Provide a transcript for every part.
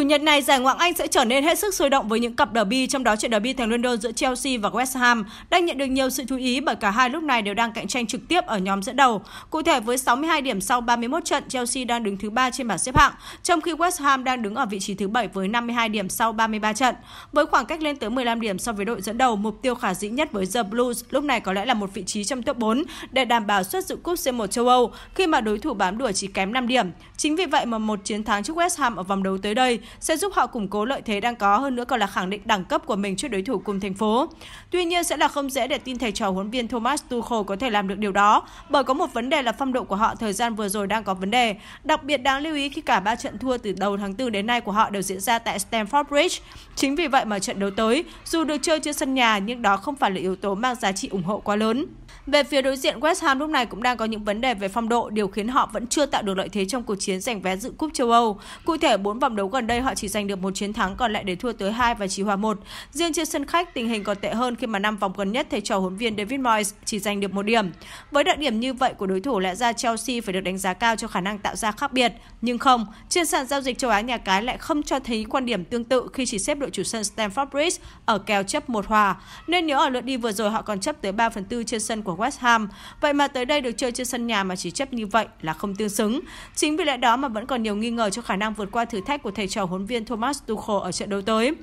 Chủ nhật này, giải Ngoại Anh sẽ trở nên hết sức sôi động với những cặp derby, trong đó trận derby thành London giữa Chelsea và West Ham đang nhận được nhiều sự chú ý bởi cả hai lúc này đều đang cạnh tranh trực tiếp ở nhóm dẫn đầu. Cụ thể, với 62 điểm sau 31 trận, Chelsea đang đứng thứ 3 trên bảng xếp hạng, trong khi West Ham đang đứng ở vị trí thứ 7 với 52 điểm sau 33 trận. Với khoảng cách lên tới 15 điểm so với đội dẫn đầu, mục tiêu khả dĩ nhất với The Blues lúc này có lẽ là một vị trí trong top 4 để đảm bảo suất dự cúp C1 châu Âu khi mà đối thủ bám đuổi chỉ kém 5 điểm. Chính vì vậy mà một chiến thắng trước West Ham ở vòng đấu tới đây sẽ giúp họ củng cố lợi thế đang có hơn nữa còn là khẳng định đẳng cấp của mình trước đối thủ cùng thành phố. Tuy nhiên sẽ là không dễ để tin thầy trò huấn viên Thomas Tuchel có thể làm được điều đó, bởi có một vấn đề là phong độ của họ thời gian vừa rồi đang có vấn đề. Đặc biệt đáng lưu ý khi cả ba trận thua từ đầu tháng 4 đến nay của họ đều diễn ra tại Stamford Bridge. Chính vì vậy mà trận đấu tới, dù được chơi trên sân nhà nhưng đó không phải là yếu tố mang giá trị ủng hộ quá lớn. Về phía đối diện, West Ham lúc này cũng đang có những vấn đề về phong độ, điều khiến họ vẫn chưa tạo được lợi thế trong cuộc chiến giành vé dự cúp châu Âu. Cụ thể, 4 vòng đấu gần đây họ chỉ giành được một chiến thắng còn lại để thua tới 2 và chỉ hòa 1. Riêng trên sân khách, tình hình còn tệ hơn khi mà 5 vòng gần nhất thầy trò huấn viên David Moyes chỉ giành được một điểm. Với đặc điểm như vậy của đối thủ lẽ ra Chelsea phải được đánh giá cao cho khả năng tạo ra khác biệt, nhưng không, trên sàn giao dịch châu Á nhà cái lại không cho thấy quan điểm tương tự khi chỉ xếp đội chủ sân Stamford Bridge ở kèo chấp một hòa. Nên nếu ở lượt đi vừa rồi họ còn chấp tới 3 phần 4 trên sân của West Ham. Vậy mà tới đây được chơi trên sân nhà mà chỉ chấp như vậy là không tương xứng. Chính vì lẽ đó mà vẫn còn nhiều nghi ngờ cho khả năng vượt qua thử thách của thầy trò huấn viên Thomas Tuchel ở trận đấu tới.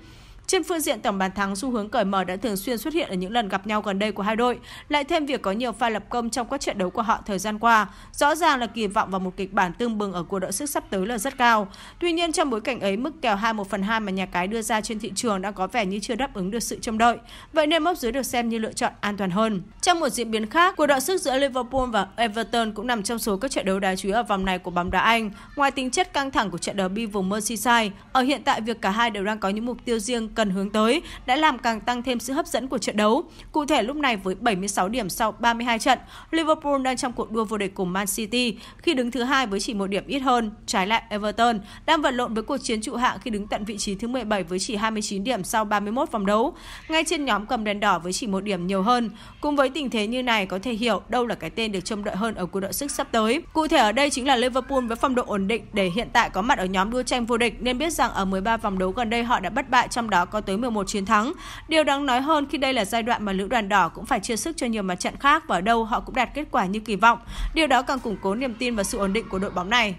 Trên phương diện tổng bàn thắng, xu hướng cởi mở đã thường xuyên xuất hiện ở những lần gặp nhau gần đây của hai đội, lại thêm việc có nhiều pha lập công trong các trận đấu của họ thời gian qua, rõ ràng là kỳ vọng vào một kịch bản tương bừng ở cuộc đội sức sắp tới là rất cao. Tuy nhiên trong bối cảnh ấy, mức kèo 2 1 phần 2 mà nhà cái đưa ra trên thị trường đã có vẻ như chưa đáp ứng được sự trông đợi, vậy nên mốc dưới được xem như lựa chọn an toàn hơn. Trong một diễn biến khác, cuộc đội sức giữa Liverpool và Everton cũng nằm trong số các trận đấu đá chú ý ở vòng này của bóng đá Anh. Ngoài tính chất căng thẳng của trận đấu bi vùng Merseyside, ở hiện tại việc cả hai đều đang có những mục tiêu riêng cần hướng tới đã làm càng tăng thêm sự hấp dẫn của trận đấu. Cụ thể lúc này với 76 điểm sau 32 trận, Liverpool đang trong cuộc đua vô địch cùng Man City khi đứng thứ hai với chỉ một điểm ít hơn. Trái lại Everton đang vật lộn với cuộc chiến trụ hạng khi đứng tận vị trí thứ 17 với chỉ 29 điểm sau 31 vòng đấu. Ngay trên nhóm cầm đèn đỏ với chỉ một điểm nhiều hơn. Cùng với tình thế như này có thể hiểu đâu là cái tên được trông đợi hơn ở cuộc đội sức sắp tới. Cụ thể ở đây chính là Liverpool với phong độ ổn định để hiện tại có mặt ở nhóm đua tranh vô địch nên biết rằng ở 13 vòng đấu gần đây họ đã bất bại trong đó có tới 11 chiến thắng. Điều đáng nói hơn khi đây là giai đoạn mà Lữ đoàn đỏ cũng phải chia sức cho nhiều mặt trận khác và ở đâu họ cũng đạt kết quả như kỳ vọng. Điều đó càng củng cố niềm tin và sự ổn định của đội bóng này.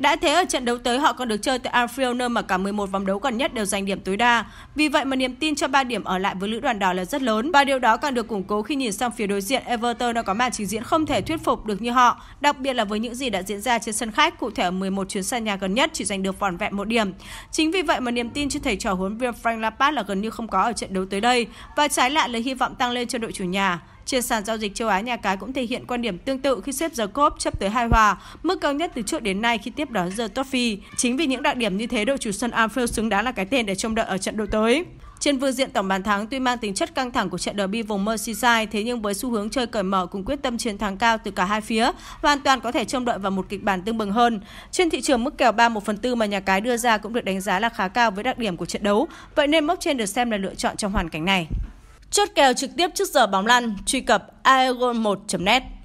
Đã thế ở trận đấu tới họ còn được chơi tại Anfield nơi mà cả 11 vòng đấu gần nhất đều giành điểm tối đa. Vì vậy mà niềm tin cho 3 điểm ở lại với lữ đoàn đỏ là rất lớn và điều đó càng được củng cố khi nhìn sang phía đối diện Everton đã có màn trình diễn không thể thuyết phục được như họ, đặc biệt là với những gì đã diễn ra trên sân khách, cụ thể ở 11 chuyến sân nhà gần nhất chỉ giành được vỏn vẹn một điểm. Chính vì vậy mà niềm tin trên thầy trò huấn viên Frank Lampard là gần như không có ở trận đấu tới đây và trái lại là hy vọng tăng lên cho đội chủ nhà. Trên sàn giao dịch châu Á, nhà cái cũng thể hiện quan điểm tương tự khi xếp giờ cốp chấp tới hai hòa, mức cao nhất từ trước đến nay khi tiếp đón giờ Toffee. Chính vì những đặc điểm như thế, đội chủ sân Anfield xứng đáng là cái tên để trông đợi ở trận đấu tới. Trên vương diện tổng bàn thắng tuy mang tính chất căng thẳng của trận derby vùng Merseyside, thế nhưng với xu hướng chơi cởi mở cùng quyết tâm chiến thắng cao từ cả hai phía, hoàn toàn có thể trông đợi vào một kịch bản tương bừng hơn. Trên thị trường mức kèo 3 1 phần tư mà nhà cái đưa ra cũng được đánh giá là khá cao với đặc điểm của trận đấu, vậy nên mốc trên được xem là lựa chọn trong hoàn cảnh này. Chốt kèo trực tiếp trước giờ bóng lăn, truy cập aegon1.net.